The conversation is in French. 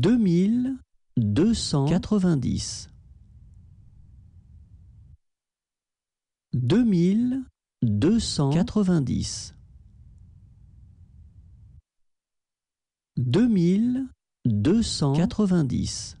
deux mille deux cent quatre-vingt-dix. Deux mille deux cent quatre-vingt-dix. Deux mille deux cent quatre-vingt-dix.